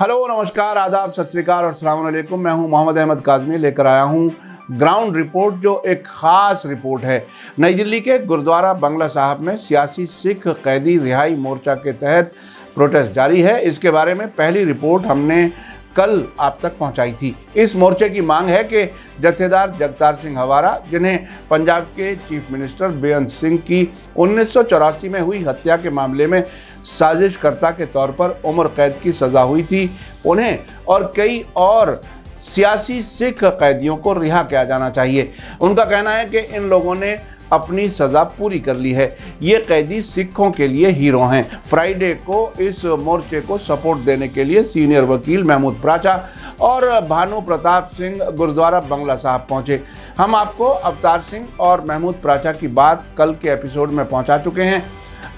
hello नमस्कार आदाब सत श्रीकाल और सलामकुम मैं हूं मोहम्मद अहमद काजमी लेकर आया हूं ग्राउंड रिपोर्ट जो एक ख़ास रिपोर्ट है नई दिल्ली के गुरुद्वारा बंगला साहब में सियासी सिख कैदी रिहाई मोर्चा के तहत प्रोटेस्ट जारी है इसके बारे में पहली रिपोर्ट हमने कल आप तक पहुंचाई थी इस मोर्चे की मांग है कि जत्थेदार जगतार सिंह हवारा जिन्हें पंजाब के चीफ मिनिस्टर बेअंत सिंह की उन्नीस में हुई हत्या के मामले में साजिशकर्ता के तौर पर उम्र कैद की सज़ा हुई थी उन्हें और कई और सियासी सिख कैदियों को रिहा किया जाना चाहिए उनका कहना है कि इन लोगों ने अपनी सज़ा पूरी कर ली है ये कैदी सिखों के लिए हीरो हैं फ्राइडे को इस मोर्चे को सपोर्ट देने के लिए सीनियर वकील महमूद प्राचा और भानु प्रताप सिंह गुरुद्वारा बंगला साहब पहुंचे हम आपको अवतार सिंह और महमूद प्राचा की बात कल के एपिसोड में पहुंचा चुके हैं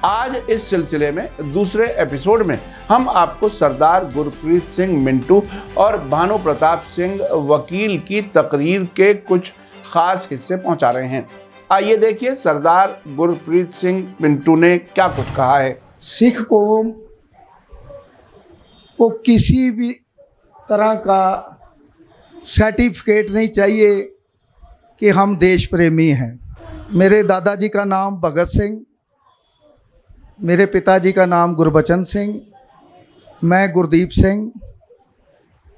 आज इस सिलसिले में दूसरे एपिसोड में हम आपको सरदार गुरप्रीत सिंह मिंटू और भानु प्रताप सिंह वकील की तकरीर के कुछ खास हिस्से पहुंचा रहे हैं आइए देखिए सरदार गुरप्रीत सिंह मिंटू ने क्या कुछ कहा है सिख को को किसी भी तरह का सर्टिफिकेट नहीं चाहिए कि हम देश प्रेमी हैं मेरे दादाजी का नाम भगत सिंह मेरे पिताजी का नाम गुरबचन सिंह मैं गुरदीप सिंह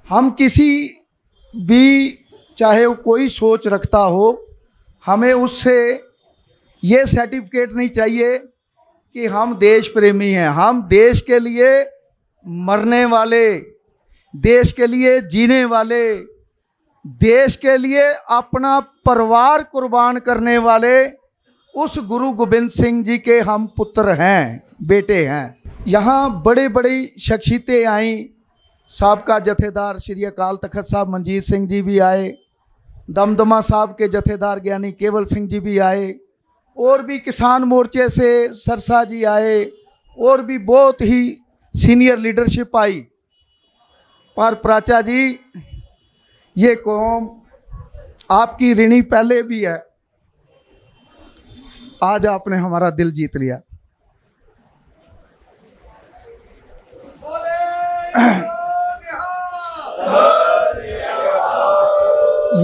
हम किसी भी चाहे वो कोई सोच रखता हो हमें उससे ये सर्टिफिकेट नहीं चाहिए कि हम देश प्रेमी हैं हम देश के लिए मरने वाले देश के लिए जीने वाले देश के लिए अपना परिवार कुर्बान करने वाले उस गुरु गोबिंद सिंह जी के हम पुत्र हैं बेटे हैं यहाँ बड़े बड़ी शख्सियतें आई सबका जथेदार श्री अकाल तखत साहब मंजीत सिंह जी भी आए दमदमा साहब के जथेदार ज्ञानी केवल सिंह जी भी आए और भी किसान मोर्चे से सरसा जी आए और भी बहुत ही सीनियर लीडरशिप आई पर प्राचा जी ये कौम आपकी ऋणी पहले भी है आज आपने हमारा दिल जीत लिया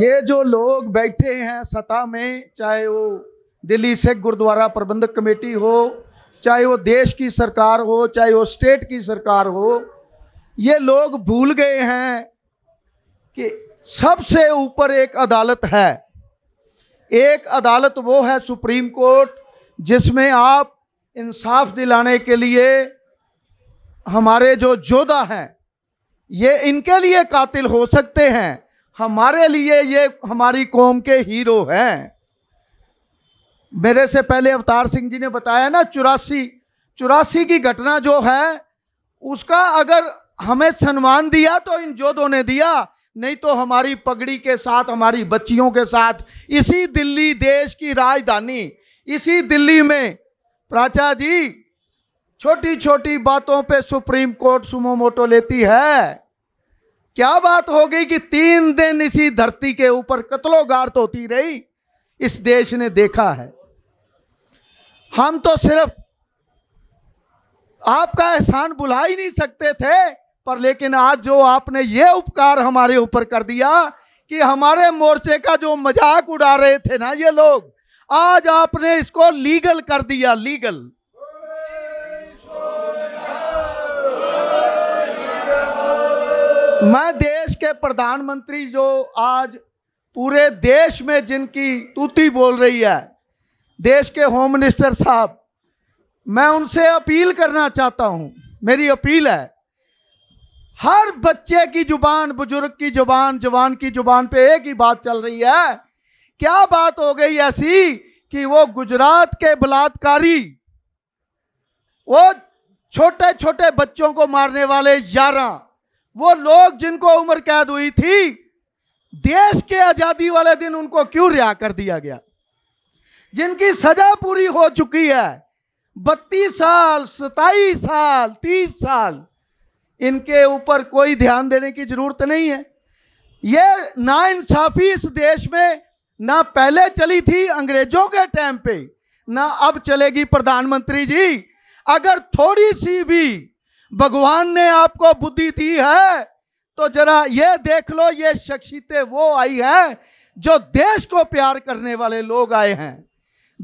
ये जो लोग बैठे हैं सता में चाहे वो दिल्ली सिख गुरुद्वारा प्रबंधक कमेटी हो चाहे वो देश की सरकार हो चाहे वो स्टेट की सरकार हो ये लोग भूल गए हैं कि सबसे ऊपर एक अदालत है एक अदालत वो है सुप्रीम कोर्ट जिसमें आप इंसाफ दिलाने के लिए हमारे जो जोधा हैं ये इनके लिए कातिल हो सकते हैं हमारे लिए ये हमारी कौम के हीरो हैं मेरे से पहले अवतार सिंह जी ने बताया ना चौरासी चौरासी की घटना जो है उसका अगर हमें सम्मान दिया तो इन जोधों ने दिया नहीं तो हमारी पगड़ी के साथ हमारी बच्चियों के साथ इसी दिल्ली देश की राजधानी इसी दिल्ली में प्राचा जी छोटी छोटी बातों पे सुप्रीम कोर्ट सुमो मोटो लेती है क्या बात हो गई कि तीन दिन इसी धरती के ऊपर कतलो गार्त तो होती रही इस देश ने देखा है हम तो सिर्फ आपका एहसान बुला ही नहीं सकते थे पर लेकिन आज जो आपने ये उपकार हमारे ऊपर कर दिया कि हमारे मोर्चे का जो मजाक उड़ा रहे थे ना ये लोग आज आपने इसको लीगल कर दिया लीगल मैं देश के प्रधानमंत्री जो आज पूरे देश में जिनकी तूती बोल रही है देश के होम मिनिस्टर साहब मैं उनसे अपील करना चाहता हूं मेरी अपील है हर बच्चे की जुबान बुजुर्ग की जुबान जवान की जुबान पे एक ही बात चल रही है क्या बात हो गई ऐसी कि वो गुजरात के बलात्कारी वो छोटे छोटे बच्चों को मारने वाले यारा वो लोग जिनको उम्र कैद हुई थी देश के आजादी वाले दिन उनको क्यों रिहा कर दिया गया जिनकी सजा पूरी हो चुकी है बत्तीस साल सताईस साल तीस साल इनके ऊपर कोई ध्यान देने की ज़रूरत नहीं है ये ना इंसाफ़ी इस देश में ना पहले चली थी अंग्रेज़ों के टाइम पे ना अब चलेगी प्रधानमंत्री जी अगर थोड़ी सी भी भगवान ने आपको बुद्धि दी है तो जरा ये देख लो ये शख्सियतें वो आई हैं जो देश को प्यार करने वाले लोग आए हैं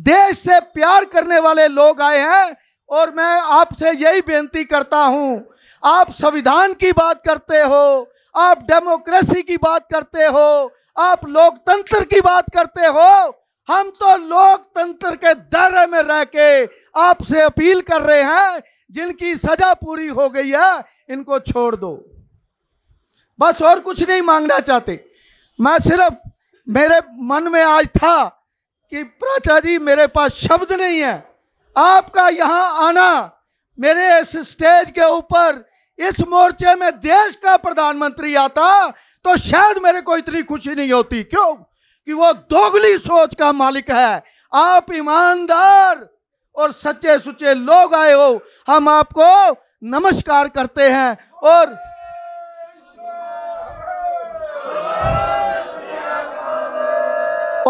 देश से प्यार करने वाले लोग आए हैं और मैं आपसे यही बेनती करता हूं आप संविधान की बात करते हो आप डेमोक्रेसी की बात करते हो आप लोकतंत्र की बात करते हो हम तो लोकतंत्र के दायरे में रह के आपसे अपील कर रहे हैं जिनकी सजा पूरी हो गई है इनको छोड़ दो बस और कुछ नहीं मांगना चाहते मैं सिर्फ मेरे मन में आज था कि प्राचा जी मेरे पास शब्द नहीं है आपका यहाँ आना मेरे इस स्टेज के ऊपर इस मोर्चे में देश का प्रधानमंत्री आता तो शायद मेरे को इतनी खुशी नहीं होती क्यों कि वो दोगली सोच का मालिक है आप ईमानदार और सच्चे सुचे लोग आए हो हम आपको नमस्कार करते हैं और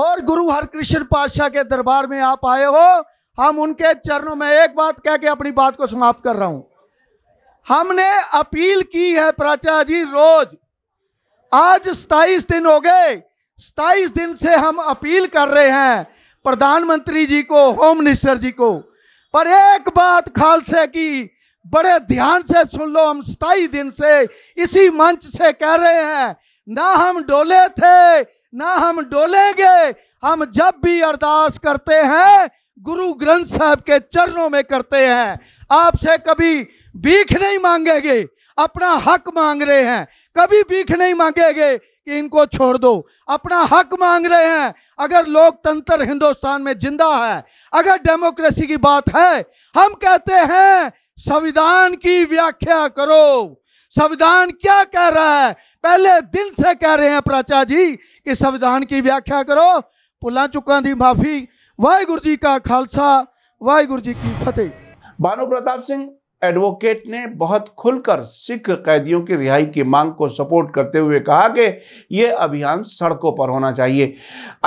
और गुरु हरकृष्ण पातशाह के दरबार में आप आए हो हम उनके चरणों में एक बात कह के अपनी बात को समाप्त कर रहा हूं हमने अपील की है प्राचार्य जी रोज आज सताईस दिन हो गए सताईस दिन से हम अपील कर रहे हैं प्रधानमंत्री जी को होम मिनिस्टर जी को पर एक बात खालसे की बड़े ध्यान से सुन लो हम सताईस दिन से इसी मंच से कह रहे हैं ना हम डोले थे ना हम डोलेंगे हम जब भी अरदास करते हैं गुरु ग्रंथ साहब के चरणों में करते हैं आपसे कभी भीख नहीं मांगेंगे अपना हक मांग रहे हैं कभी भीख नहीं मांगेंगे कि इनको छोड़ दो अपना हक मांग रहे हैं अगर लोकतंत्र हिंदुस्तान में जिंदा है अगर डेमोक्रेसी की बात है हम कहते हैं संविधान की व्याख्या करो संविधान क्या कह रहा है पहले दिन से कह रहे हैं प्राचा जी कि संविधान की व्याख्या करो पुला चुका दी माफी वाहगुरु जी का खालसा वाहगुरु जी की फतेह भानु प्रताप सिंह एडवोकेट ने बहुत खुलकर सिख कैदियों की रिहाई की मांग को सपोर्ट करते हुए कहा कि यह अभियान सड़कों पर होना चाहिए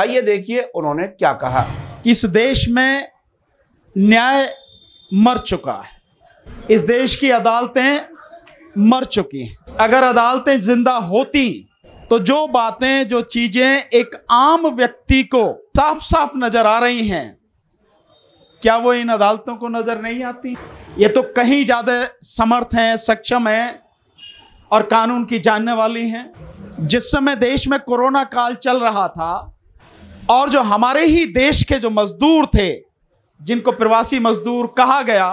आइए देखिए उन्होंने क्या कहा इस देश में न्याय मर चुका है इस देश की अदालतें मर चुकी हैं अगर अदालतें जिंदा होती तो जो बातें जो चीजें एक आम व्यक्ति को साफ साफ नजर आ रही हैं क्या वो इन अदालतों को नज़र नहीं आती ये तो कहीं ज़्यादा समर्थ हैं सक्षम हैं और कानून की जानने वाली हैं जिस समय देश में कोरोना काल चल रहा था और जो हमारे ही देश के जो मजदूर थे जिनको प्रवासी मजदूर कहा गया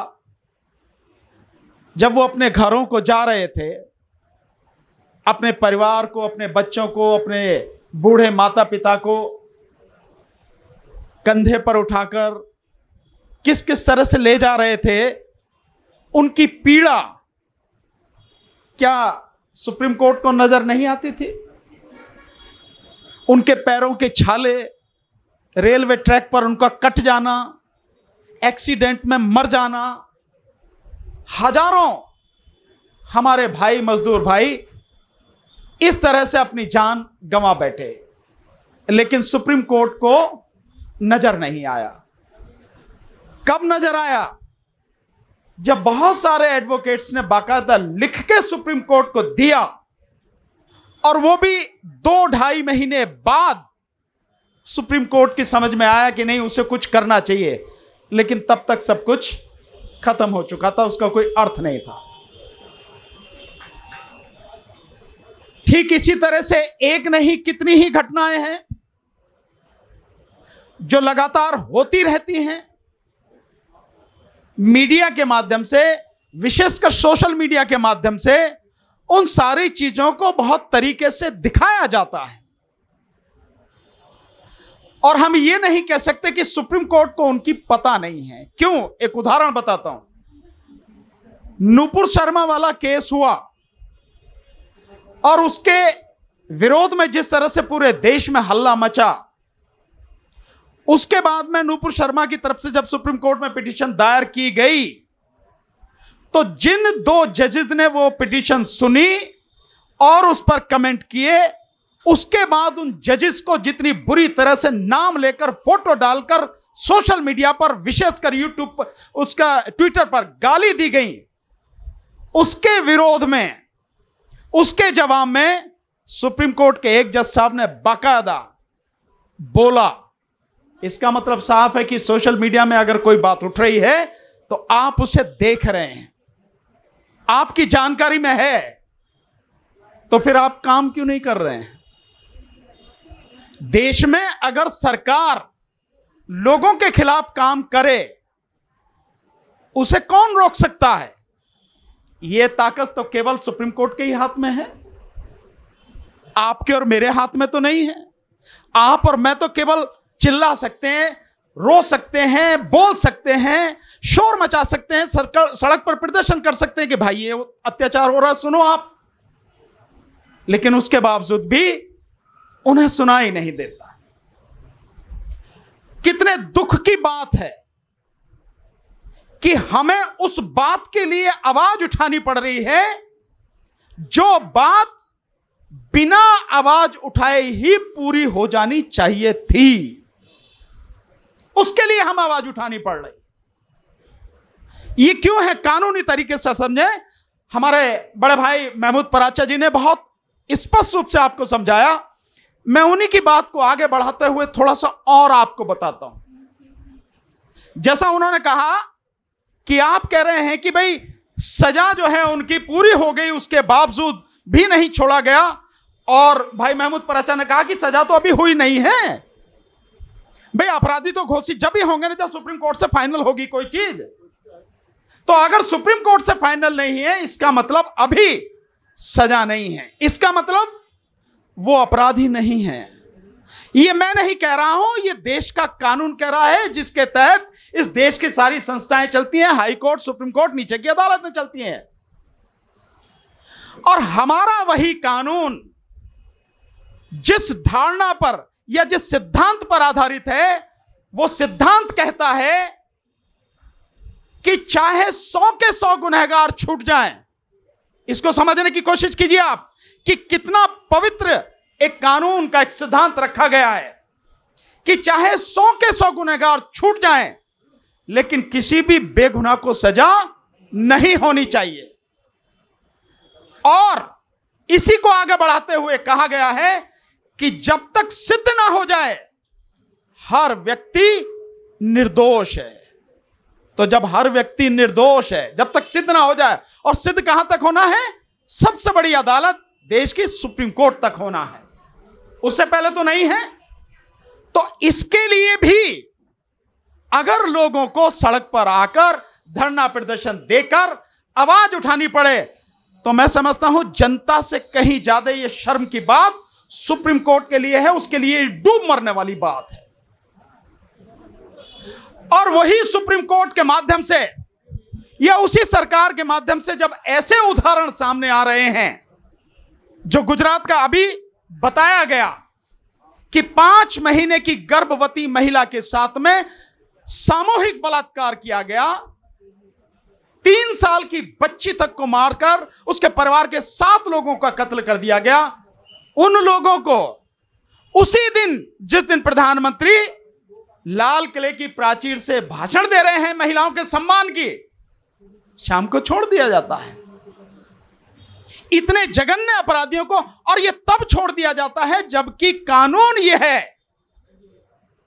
जब वो अपने घरों को जा रहे थे अपने परिवार को अपने बच्चों को अपने बूढ़े माता पिता को कंधे पर उठाकर किस किस तरह से ले जा रहे थे उनकी पीड़ा क्या सुप्रीम कोर्ट को नजर नहीं आती थी उनके पैरों के छाले रेलवे ट्रैक पर उनका कट जाना एक्सीडेंट में मर जाना हजारों हमारे भाई मजदूर भाई इस तरह से अपनी जान गंवा बैठे लेकिन सुप्रीम कोर्ट को नजर नहीं आया कब नजर आया जब बहुत सारे एडवोकेट्स ने बाकायदा लिख के सुप्रीम कोर्ट को दिया और वो भी दो ढाई महीने बाद सुप्रीम कोर्ट की समझ में आया कि नहीं उसे कुछ करना चाहिए लेकिन तब तक सब कुछ खत्म हो चुका था उसका कोई अर्थ नहीं था ठीक इसी तरह से एक नहीं कितनी ही घटनाएं हैं जो लगातार होती रहती हैं मीडिया के माध्यम से विशेषकर सोशल मीडिया के माध्यम से उन सारी चीजों को बहुत तरीके से दिखाया जाता है और हम ये नहीं कह सकते कि सुप्रीम कोर्ट को उनकी पता नहीं है क्यों एक उदाहरण बताता हूं नूपुर शर्मा वाला केस हुआ और उसके विरोध में जिस तरह से पूरे देश में हल्ला मचा उसके बाद में नूपुर शर्मा की तरफ से जब सुप्रीम कोर्ट में पिटीशन दायर की गई तो जिन दो जजेस ने वो पिटीशन सुनी और उस पर कमेंट किए उसके बाद उन जजेस को जितनी बुरी तरह से नाम लेकर फोटो डालकर सोशल मीडिया पर विशेषकर यूट्यूब पर उसका ट्विटर पर गाली दी गई उसके विरोध में उसके जवाब में सुप्रीम कोर्ट के एक जज साहब ने बाकायदा बोला इसका मतलब साफ है कि सोशल मीडिया में अगर कोई बात उठ रही है तो आप उसे देख रहे हैं आपकी जानकारी में है तो फिर आप काम क्यों नहीं कर रहे हैं देश में अगर सरकार लोगों के खिलाफ काम करे उसे कौन रोक सकता है यह ताकत तो केवल सुप्रीम कोर्ट के ही हाथ में है आपके और मेरे हाथ में तो नहीं है आप और मैं तो केवल चिल्ला सकते हैं रो सकते हैं बोल सकते हैं शोर मचा सकते हैं सरकार सड़क पर प्रदर्शन कर सकते हैं कि भाई ये अत्याचार हो रहा है सुनो आप लेकिन उसके बावजूद भी उन्हें सुनाई नहीं देता कितने दुख की बात है कि हमें उस बात के लिए आवाज उठानी पड़ रही है जो बात बिना आवाज उठाए ही पूरी हो जानी चाहिए थी उसके लिए हम आवाज उठानी पड़ रही ये क्यों है कानूनी तरीके से समझे हमारे बड़े भाई महमूद पराचा जी ने बहुत स्पष्ट रूप से आपको समझाया मैं उन्हीं की बात को आगे बढ़ाते हुए थोड़ा सा और आपको बताता हूं जैसा उन्होंने कहा कि आप कह रहे हैं कि भाई सजा जो है उनकी पूरी हो गई उसके बावजूद भी नहीं छोड़ा गया और भाई महमूद पराचा ने कहा कि सजा तो अभी हुई नहीं है भाई अपराधी तो घोषित जब ही होंगे ना जब सुप्रीम कोर्ट से फाइनल होगी कोई चीज तो अगर सुप्रीम कोर्ट से फाइनल नहीं है इसका मतलब अभी सजा नहीं है इसका मतलब वो अपराधी नहीं है ये मैं नहीं कह रहा हूं ये देश का कानून कह रहा है जिसके तहत इस देश की सारी संस्थाएं चलती हैं हाई कोर्ट सुप्रीम कोर्ट नीचे की अदालतें चलती हैं और हमारा वही कानून जिस धारणा पर या जिस सिद्धांत पर आधारित है वो सिद्धांत कहता है कि चाहे सौ के सौ गुनहगार छूट जाएं, इसको समझने की कोशिश कीजिए आप कि कितना पवित्र एक कानून का एक सिद्धांत रखा गया है कि चाहे सौ के सौ गुनहगार छूट जाएं, लेकिन किसी भी बेगुनाह को सजा नहीं होनी चाहिए और इसी को आगे बढ़ाते हुए कहा गया है कि जब तक सिद्ध ना हो जाए हर व्यक्ति निर्दोष है तो जब हर व्यक्ति निर्दोष है जब तक सिद्ध ना हो जाए और सिद्ध कहां तक होना है सबसे बड़ी अदालत देश की सुप्रीम कोर्ट तक होना है उससे पहले तो नहीं है तो इसके लिए भी अगर लोगों को सड़क पर आकर धरना प्रदर्शन देकर आवाज उठानी पड़े तो मैं समझता हूं जनता से कहीं ज्यादा यह शर्म की बात सुप्रीम कोर्ट के लिए है उसके लिए डूब मरने वाली बात है और वही सुप्रीम कोर्ट के माध्यम से या उसी सरकार के माध्यम से जब ऐसे उदाहरण सामने आ रहे हैं जो गुजरात का अभी बताया गया कि पांच महीने की गर्भवती महिला के साथ में सामूहिक बलात्कार किया गया तीन साल की बच्ची तक को मारकर उसके परिवार के सात लोगों का कत्ल कर दिया गया उन लोगों को उसी दिन जिस दिन प्रधानमंत्री लाल किले की प्राचीर से भाषण दे रहे हैं महिलाओं के सम्मान की शाम को छोड़ दिया जाता है इतने जघन्य अपराधियों को और यह तब छोड़ दिया जाता है जबकि कानून यह है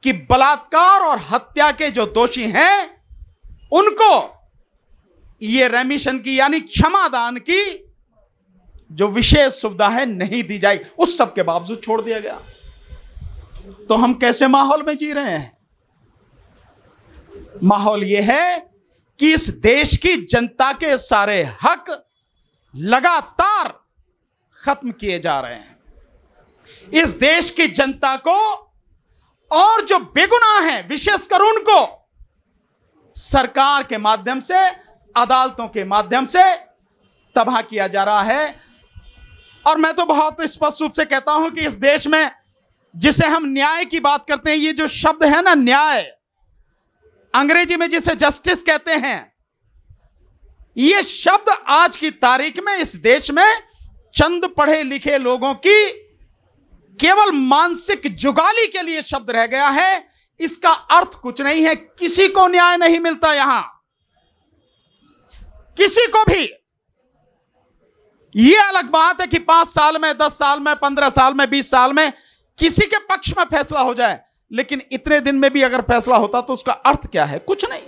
कि बलात्कार और हत्या के जो दोषी हैं उनको ये रेमिशन की यानी क्षमादान की जो विशेष सुविधा है नहीं दी जाएगी उस सब के बावजूद छोड़ दिया गया तो हम कैसे माहौल में जी रहे हैं माहौल यह है कि इस देश की जनता के सारे हक लगातार खत्म किए जा रहे हैं इस देश की जनता को और जो बेगुनाह है विशेषकर उनको सरकार के माध्यम से अदालतों के माध्यम से तबाह किया जा रहा है और मैं तो बहुत स्पष्ट रूप से कहता हूं कि इस देश में जिसे हम न्याय की बात करते हैं ये जो शब्द है ना न्याय अंग्रेजी में जिसे जस्टिस कहते हैं ये शब्द आज की तारीख में इस देश में चंद पढ़े लिखे लोगों की केवल मानसिक जुगाली के लिए शब्द रह गया है इसका अर्थ कुछ नहीं है किसी को न्याय नहीं मिलता यहां किसी को भी ये अलग बात है कि पांच साल में दस साल में पंद्रह साल में बीस साल में किसी के पक्ष में फैसला हो जाए लेकिन इतने दिन में भी अगर फैसला होता तो उसका अर्थ क्या है कुछ नहीं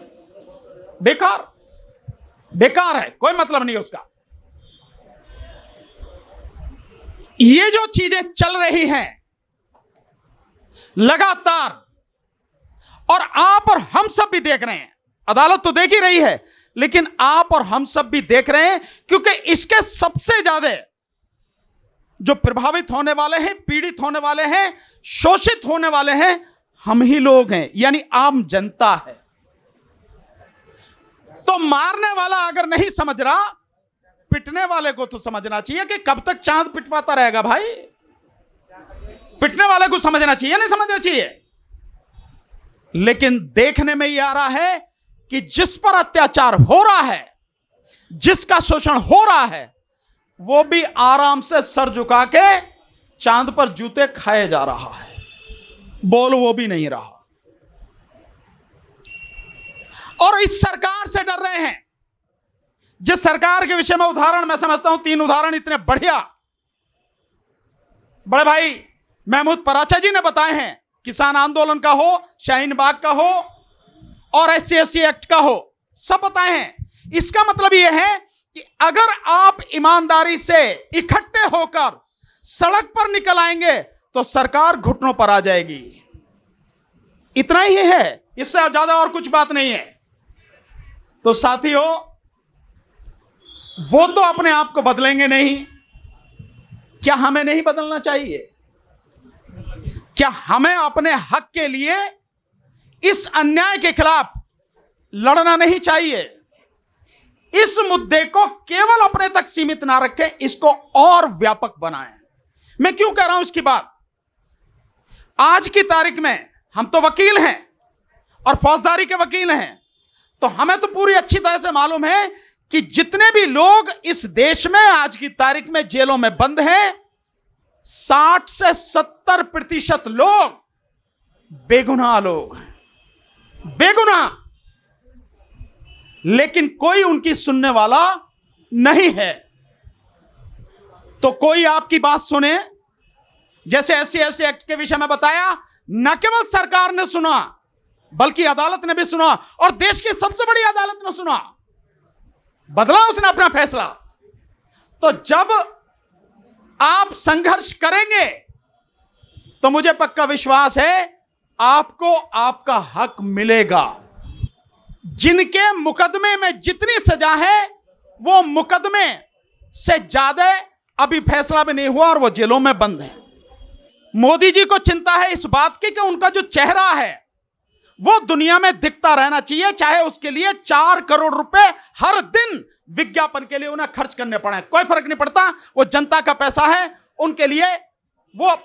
बेकार बेकार है कोई मतलब नहीं उसका ये जो चीजें चल रही हैं लगातार और आप और हम सब भी देख रहे हैं अदालत तो देख ही रही है लेकिन आप और हम सब भी देख रहे हैं क्योंकि इसके सबसे ज्यादा जो प्रभावित होने वाले हैं पीड़ित होने वाले हैं शोषित होने वाले हैं हम ही लोग हैं यानी आम जनता है तो मारने वाला अगर नहीं समझ रहा पिटने वाले को तो समझना चाहिए कि कब तक चांद पिटवाता रहेगा भाई पिटने वाले को समझना चाहिए नहीं समझना चाहिए लेकिन देखने में ही आ रहा है कि जिस पर अत्याचार हो रहा है जिसका शोषण हो रहा है वो भी आराम से सर झुका के चांद पर जूते खाए जा रहा है बोल वो भी नहीं रहा और इस सरकार से डर रहे हैं जिस सरकार के विषय में उदाहरण मैं समझता हूं तीन उदाहरण इतने बढ़िया बड़े भाई महमूद पराचा जी ने बताए हैं किसान आंदोलन का हो शाहीन बाग का हो और एस सी एक्ट का हो सब बताए हैं इसका मतलब यह है कि अगर आप ईमानदारी से इकट्ठे होकर सड़क पर निकल आएंगे तो सरकार घुटनों पर आ जाएगी इतना ही है इससे ज्यादा और कुछ बात नहीं है तो साथियों वो तो अपने आप को बदलेंगे नहीं क्या हमें नहीं बदलना चाहिए क्या हमें अपने हक के लिए इस अन्याय के खिलाफ लड़ना नहीं चाहिए इस मुद्दे को केवल अपने तक सीमित ना रखें इसको और व्यापक बनाएं मैं क्यों कह रहा हूं इसकी बात आज की तारीख में हम तो वकील हैं और फौजदारी के वकील हैं तो हमें तो पूरी अच्छी तरह से मालूम है कि जितने भी लोग इस देश में आज की तारीख में जेलों में बंद हैं 60 से 70 प्रतिशत लोग बेगुनाह लोग हैं बेगुना लेकिन कोई उनकी सुनने वाला नहीं है तो कोई आपकी बात सुने जैसे ऐसे ऐसे एक्ट के विषय में बताया न केवल सरकार ने सुना बल्कि अदालत ने भी सुना और देश की सबसे बड़ी अदालत ने सुना बदला उसने अपना फैसला तो जब आप संघर्ष करेंगे तो मुझे पक्का विश्वास है आपको आपका हक मिलेगा जिनके मुकदमे में जितनी सजा है वो मुकदमे से ज्यादा अभी फैसला भी नहीं हुआ और वो जेलों में बंद है मोदी जी को चिंता है इस बात की कि उनका जो चेहरा है वो दुनिया में दिखता रहना चाहिए चाहे उसके लिए चार करोड़ रुपए हर दिन विज्ञापन के लिए उन्हें खर्च करने पड़े कोई फर्क नहीं पड़ता वो जनता का पैसा है उनके लिए वो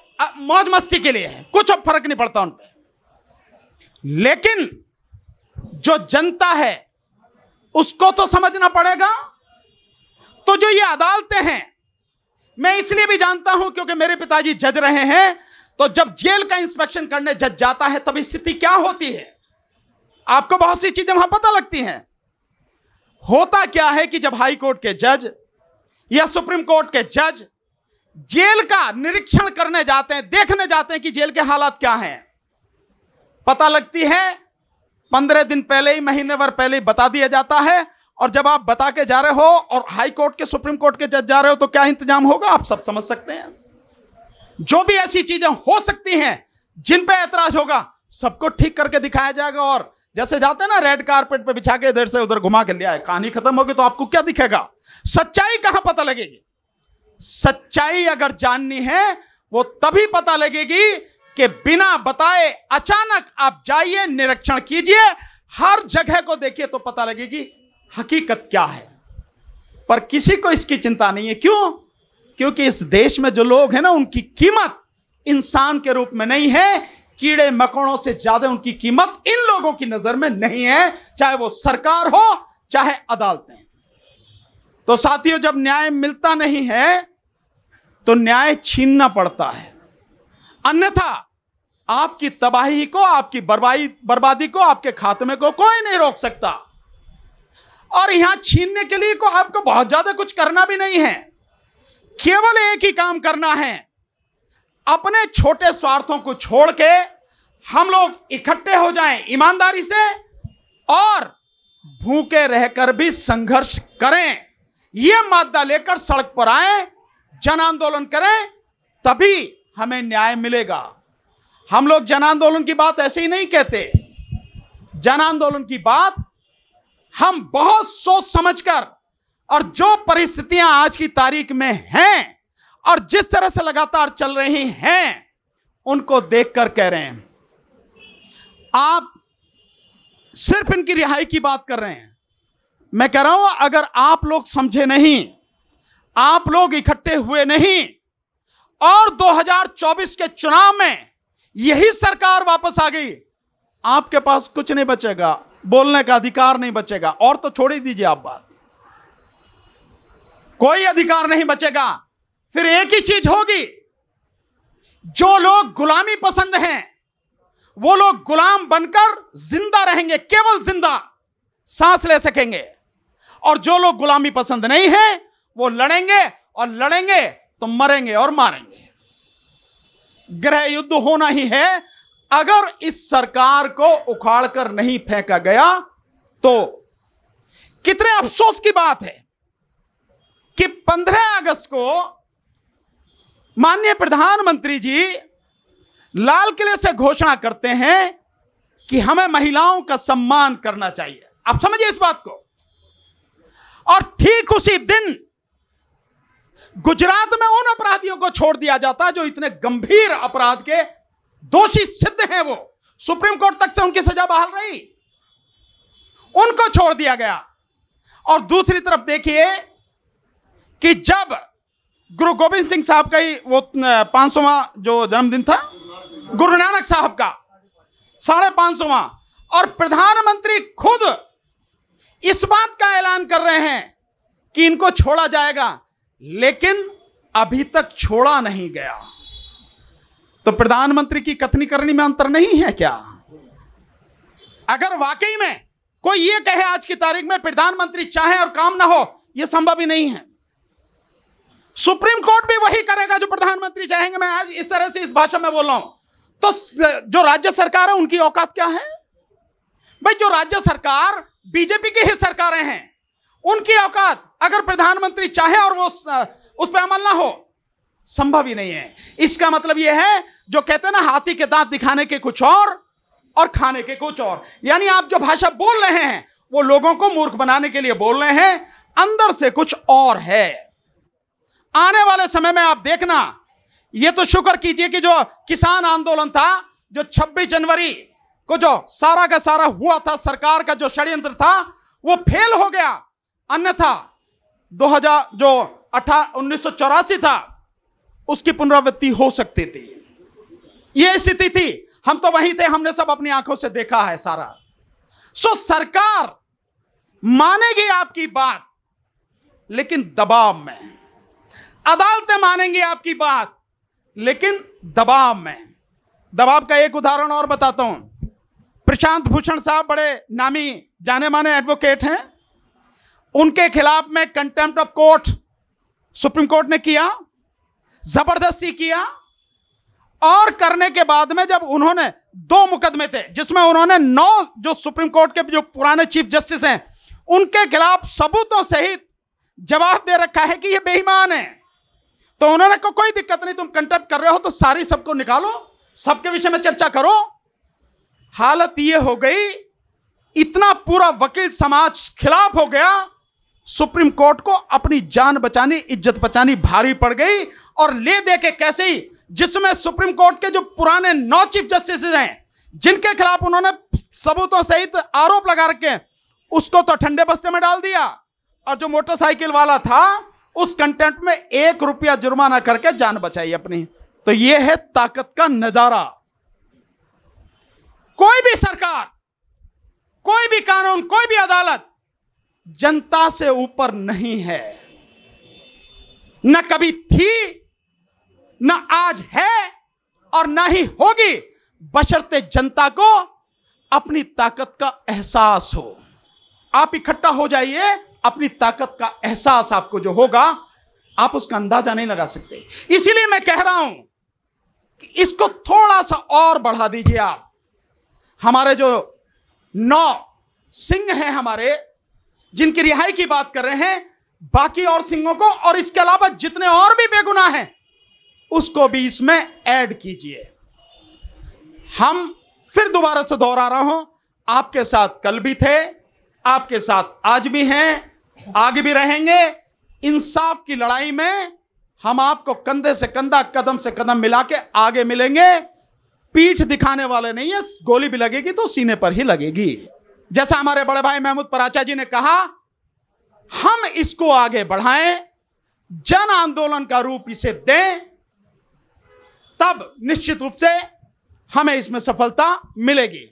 मौज मस्ती के लिए है कुछ अब फर्क नहीं पड़ता उन पर लेकिन जो जनता है उसको तो समझना पड़ेगा तो जो ये अदालतें हैं मैं इसलिए भी जानता हूं क्योंकि मेरे पिताजी जज रहे हैं तो जब जेल का इंस्पेक्शन करने जज जाता है तब स्थिति क्या होती है आपको बहुत सी चीजें वहां पता लगती हैं होता क्या है कि जब हाई कोर्ट के जज या सुप्रीम कोर्ट के जज जेल का निरीक्षण करने जाते हैं देखने जाते हैं कि जेल के हालात क्या हैं पता लगती है पंद्रह दिन पहले ही महीने भर पहले ही बता दिया जाता है और जब आप बता के जा रहे हो और हाई कोर्ट के सुप्रीम कोर्ट के जज जा रहे हो तो क्या इंतजाम होगा आप सब समझ सकते हैं जो भी ऐसी चीजें हो सकती हैं जिन पे ऐतराज होगा सबको ठीक करके दिखाया जाएगा और जैसे जाते हैं ना रेड कारपेट पे बिछा के इधर से उधर घुमा के लिया है कहानी खत्म होगी तो आपको क्या दिखेगा सच्चाई कहां पता लगेगी सच्चाई अगर जाननी है वो तभी पता लगेगी कि बिना बताए अचानक आप जाइए निरीक्षण कीजिए हर जगह को देखिए तो पता लगेगी हकीकत क्या है पर किसी को इसकी चिंता नहीं है क्यों क्योंकि इस देश में जो लोग हैं ना उनकी कीमत इंसान के रूप में नहीं है कीड़े मकोड़ों से ज्यादा उनकी कीमत इन लोगों की नजर में नहीं है चाहे वो सरकार हो चाहे अदालतें तो साथियों जब न्याय मिलता नहीं है तो न्याय छीनना पड़ता है अन्यथा आपकी तबाही को आपकी बर्बाई बर्बादी को आपके खात्मे को कोई नहीं रोक सकता और यहां छीनने के लिए को आपको बहुत ज्यादा कुछ करना भी नहीं है केवल एक ही काम करना है अपने छोटे स्वार्थों को छोड़ के हम लोग इकट्ठे हो जाएं ईमानदारी से और भूखे रहकर भी संघर्ष करें यह मादा लेकर सड़क पर आए जन आंदोलन करें तभी हमें न्याय मिलेगा हम लोग जन आंदोलन की बात ऐसे ही नहीं कहते जन आंदोलन की बात हम बहुत सोच समझकर और जो परिस्थितियां आज की तारीख में हैं और जिस तरह से लगातार चल रही हैं उनको देखकर कह रहे हैं आप सिर्फ इनकी रिहाई की बात कर रहे हैं मैं कह रहा हूं अगर आप लोग समझे नहीं आप लोग इकट्ठे हुए नहीं और 2024 के चुनाव में यही सरकार वापस आ गई आपके पास कुछ नहीं बचेगा बोलने का अधिकार नहीं बचेगा और तो छोड़ ही दीजिए आप बात कोई अधिकार नहीं बचेगा फिर एक ही चीज होगी जो लोग गुलामी पसंद हैं वो लोग गुलाम बनकर जिंदा रहेंगे केवल जिंदा सांस ले सकेंगे और जो लोग गुलामी पसंद नहीं है वो लड़ेंगे और लड़ेंगे तो मरेंगे और मारेंगे गृह युद्ध होना ही है अगर इस सरकार को उखाड़कर नहीं फेंका गया तो कितने अफसोस की बात है कि 15 अगस्त को माननीय प्रधानमंत्री जी लाल किले से घोषणा करते हैं कि हमें महिलाओं का सम्मान करना चाहिए आप समझिए इस बात को और ठीक उसी दिन गुजरात में उन अपराधियों को छोड़ दिया जाता जो इतने गंभीर अपराध के दोषी सिद्ध हैं वो सुप्रीम कोर्ट तक से उनकी सजा बहाल रही उनको छोड़ दिया गया और दूसरी तरफ देखिए कि जब गुरु गोविंद सिंह साहब का ही वो पांच जो जन्मदिन था गुरु नानक साहब का साढ़े पांच और प्रधानमंत्री खुद इस बात का ऐलान कर रहे हैं कि इनको छोड़ा जाएगा लेकिन अभी तक छोड़ा नहीं गया तो प्रधानमंत्री की कथनी करनी में अंतर नहीं है क्या अगर वाकई में कोई यह कहे आज की तारीख में प्रधानमंत्री चाहे और काम ना हो यह संभव ही नहीं है सुप्रीम कोर्ट भी वही करेगा जो प्रधानमंत्री चाहेंगे मैं आज इस तरह से इस भाषा में बोल रहा हूं तो जो राज्य सरकार है उनकी औकात क्या है भाई जो राज्य सरकार बीजेपी की ही सरकारें हैं उनकी औकात अगर प्रधानमंत्री चाहे और वो उस पर अमल ना हो संभव ही नहीं है इसका मतलब यह है जो कहते हैं ना हाथी के दांत दिखाने के कुछ और और खाने के कुछ और यानी आप जो भाषा बोल रहे हैं वो लोगों को मूर्ख बनाने के लिए बोल रहे हैं अंदर से कुछ और है आने वाले समय में आप देखना ये तो शुक्र कीजिए कि जो किसान आंदोलन था जो 26 जनवरी को जो सारा का सारा हुआ था सरकार का जो षड्यंत्र था वो फेल हो गया अन्यथा 2000 जो अठारह उन्नीस था उसकी पुनरावृत्ति हो सकती थी यह स्थिति थी हम तो वहीं थे हमने सब अपनी आंखों से देखा है सारा सो सरकार मानेगी आपकी बात लेकिन दबाव में अदालतें मानेंगी आपकी बात लेकिन दबाव में दबाव का एक उदाहरण और बताता हूं प्रशांत भूषण साहब बड़े नामी जाने माने एडवोकेट हैं उनके खिलाफ में contempt of court supreme court ने किया जबरदस्ती किया और करने के बाद में जब उन्होंने दो मुकदमे थे जिसमें उन्होंने नौ जो सुप्रीम कोर्ट के जो पुराने चीफ जस्टिस हैं उनके खिलाफ सबूतों सहित जवाब दे रखा है कि ये बेईमान है तो उन्होंने को कोई दिक्कत नहीं तुम कंटेप्ट कर रहे हो तो सारी सबको निकालो सबके विषय में चर्चा करो हालत ये हो गई इतना पूरा वकील समाज खिलाफ हो गया सुप्रीम कोर्ट को अपनी जान बचानी इज्जत बचानी भारी पड़ गई और ले दे के कैसे ही जिसमें सुप्रीम कोर्ट के जो पुराने नौ चीफ जस्टिस हैं जिनके खिलाफ उन्होंने सबूतों सहित आरोप लगा रखे हैं उसको तो ठंडे बस्ते में डाल दिया और जो मोटरसाइकिल वाला था उस कंटेंट में एक रुपया जुर्माना करके जान बचाई अपनी तो यह है ताकत का नजारा कोई भी सरकार कोई भी कानून कोई भी अदालत जनता से ऊपर नहीं है न कभी थी न आज है और ना ही होगी बशर्ते जनता को अपनी ताकत का एहसास हो आप इकट्ठा हो जाइए अपनी ताकत का एहसास आपको जो होगा आप उसका अंदाजा नहीं लगा सकते इसीलिए मैं कह रहा हूं कि इसको थोड़ा सा और बढ़ा दीजिए आप हमारे जो नौ सिंह हैं हमारे जिनकी रिहाई की बात कर रहे हैं बाकी और सिंहों को और इसके अलावा जितने और भी बेगुनाह हैं उसको भी इसमें ऐड कीजिए हम फिर दोबारा से दोहरा रहा हूं आपके साथ कल भी थे आपके साथ आज भी हैं आगे भी रहेंगे इंसाफ की लड़ाई में हम आपको कंधे से कंधा कदम से कदम मिला के आगे मिलेंगे पीठ दिखाने वाले नहीं है गोली भी लगेगी तो सीने पर ही लगेगी जैसा हमारे बड़े भाई महमूद पराचा जी ने कहा हम इसको आगे बढ़ाएं जन आंदोलन का रूप इसे दें तब निश्चित रूप से हमें इसमें सफलता मिलेगी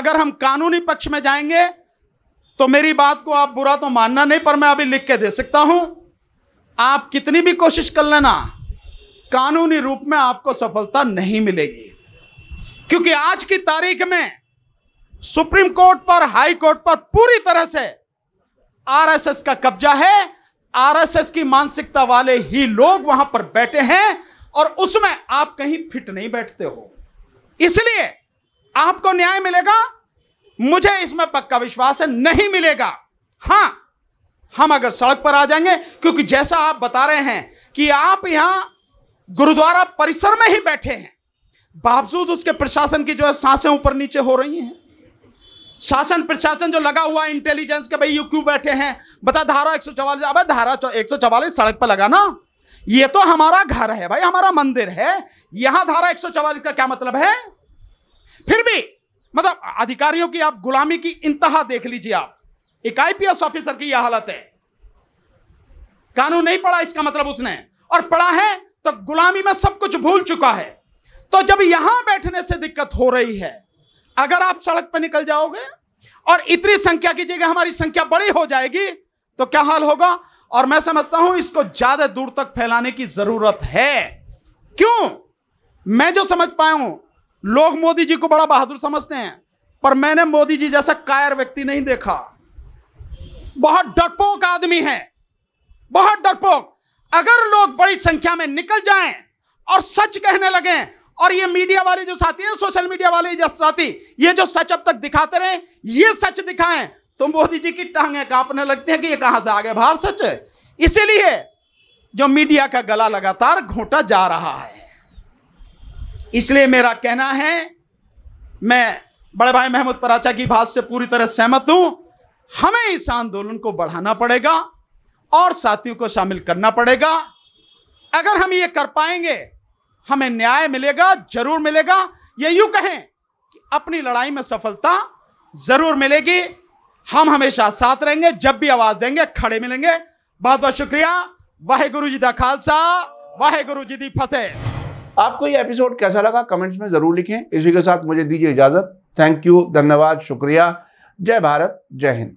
अगर हम कानूनी पक्ष में जाएंगे तो मेरी बात को आप बुरा तो मानना नहीं पर मैं अभी लिख के दे सकता हूं आप कितनी भी कोशिश कर लेना कानूनी रूप में आपको सफलता नहीं मिलेगी क्योंकि आज की तारीख में सुप्रीम कोर्ट पर हाई कोर्ट पर पूरी तरह से आरएसएस का कब्जा है आरएसएस की मानसिकता वाले ही लोग वहां पर बैठे हैं और उसमें आप कहीं फिट नहीं बैठते हो इसलिए आपको न्याय मिलेगा मुझे इसमें पक्का विश्वास है नहीं मिलेगा हां हम अगर सड़क पर आ जाएंगे क्योंकि जैसा आप बता रहे हैं कि आप यहां गुरुद्वारा परिसर में ही बैठे हैं बावजूद उसके प्रशासन की जो है सांसें ऊपर नीचे हो रही हैं शासन प्रशासन जो लगा हुआ है इंटेलिजेंस के भाई ये क्यों बैठे हैं बता धारा एक सौ चौवालीस अब धारा एक सौ सड़क पर लगाना ये तो हमारा घर है भाई हमारा मंदिर है यहां धारा एक सौ चौवालीस का क्या मतलब है फिर भी मतलब अधिकारियों की आप गुलामी की इंतहा देख लीजिए आप एक आईपीएस ऑफिसर की यह हालत है कानून नहीं पढ़ा इसका मतलब उसने और पढ़ा है तो गुलामी में सब कुछ भूल चुका है तो जब यहां बैठने से दिक्कत हो रही है अगर आप सड़क पर निकल जाओगे और इतनी संख्या की जगह हमारी संख्या बड़ी हो जाएगी तो क्या हाल होगा और मैं समझता हूं इसको ज्यादा दूर तक फैलाने की जरूरत है क्यों मैं जो समझ पाया हूं लोग मोदी जी को बड़ा बहादुर समझते हैं पर मैंने मोदी जी जैसा कायर व्यक्ति नहीं देखा बहुत डरपोक आदमी है बहुत डरपोक अगर लोग बड़ी संख्या में निकल जाएं और सच कहने लगे और ये मीडिया वाले जो साथी हैं सोशल मीडिया वाले जो साथी ये जो सच अब तक दिखाते रहे ये सच दिखाएं तो मोदी जी की टांगे कांपने लगती हैं कि ये कहां से आगे बाहर सच है इसीलिए जो मीडिया का गला लगातार घोटा जा रहा है इसलिए मेरा कहना है मैं बड़े भाई महमूद पराचा की बात से पूरी तरह सहमत हूं हमें इस आंदोलन को बढ़ाना पड़ेगा और साथियों को शामिल करना पड़ेगा अगर हम ये कर पाएंगे हमें न्याय मिलेगा जरूर मिलेगा ये यूं कहें कि अपनी लड़ाई में सफलता जरूर मिलेगी हम हमेशा साथ रहेंगे जब भी आवाज देंगे खड़े मिलेंगे बहुत बहुत शुक्रिया वाहे गुरु जी का खालसा वाहे गुरु जी की फतेह आपको ये एपिसोड कैसा लगा कमेंट्स में जरूर लिखें इसी के साथ मुझे दीजिए इजाजत थैंक यू धन्यवाद शुक्रिया जय भारत जय हिंद